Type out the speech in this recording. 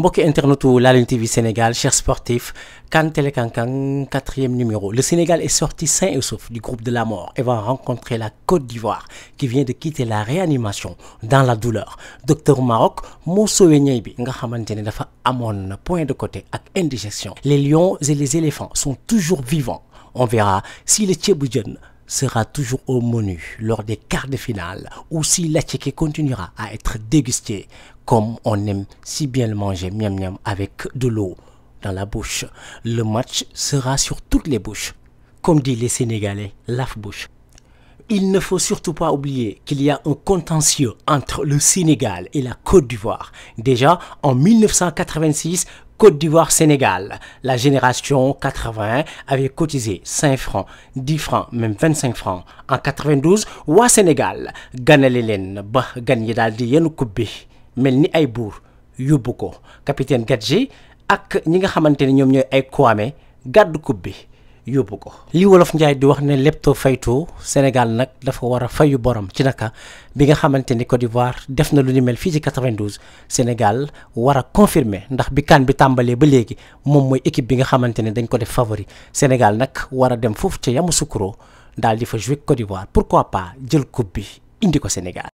Internet internetu La Lune TV Sénégal chers sportifs quatrième numéro le Sénégal est sorti sain et sauf du groupe de la mort et va rencontrer la Côte d'Ivoire qui vient de quitter la réanimation dans la douleur docteur Maroc point de côté ak indigestion les lions et les éléphants sont toujours vivants on verra si les ceebu sera toujours au menu lors des quarts de finale ou si continuera à être dégusté comme on aime si bien le manger miam miam avec de l'eau dans la bouche. Le match sera sur toutes les bouches. Comme dit les Sénégalais, Laf bouche il ne faut surtout pas oublier qu'il y a un contentieux entre le Sénégal et la Côte d'Ivoire. Déjà, en 1986, Côte d'Ivoire-Sénégal, la génération 80 avait cotisé 5 francs, 10 francs, même 25 francs. En 92, ou Sénégal ganale Bah ba gan yi capitaine Gadji ak ñi nga yóbbu ko li wolof njaay di wax ne lepto fayto Sénégal nag dafa war a fayu borom ci naka bi nga xamante ni Côte d'Ivoire def na lu ni mel fii ci 92 Sénégal war a confirmer ndax bi kan bi tàmbalee ba léegi moom mooy équipe bi nga xamante ne dañ ko def favori Sénégal nag war a dem foofu ca Yamoussoukro daal di fa jouer Côte d'Ivoire pourquoi pas jël coupe bi indi ko Sénégal.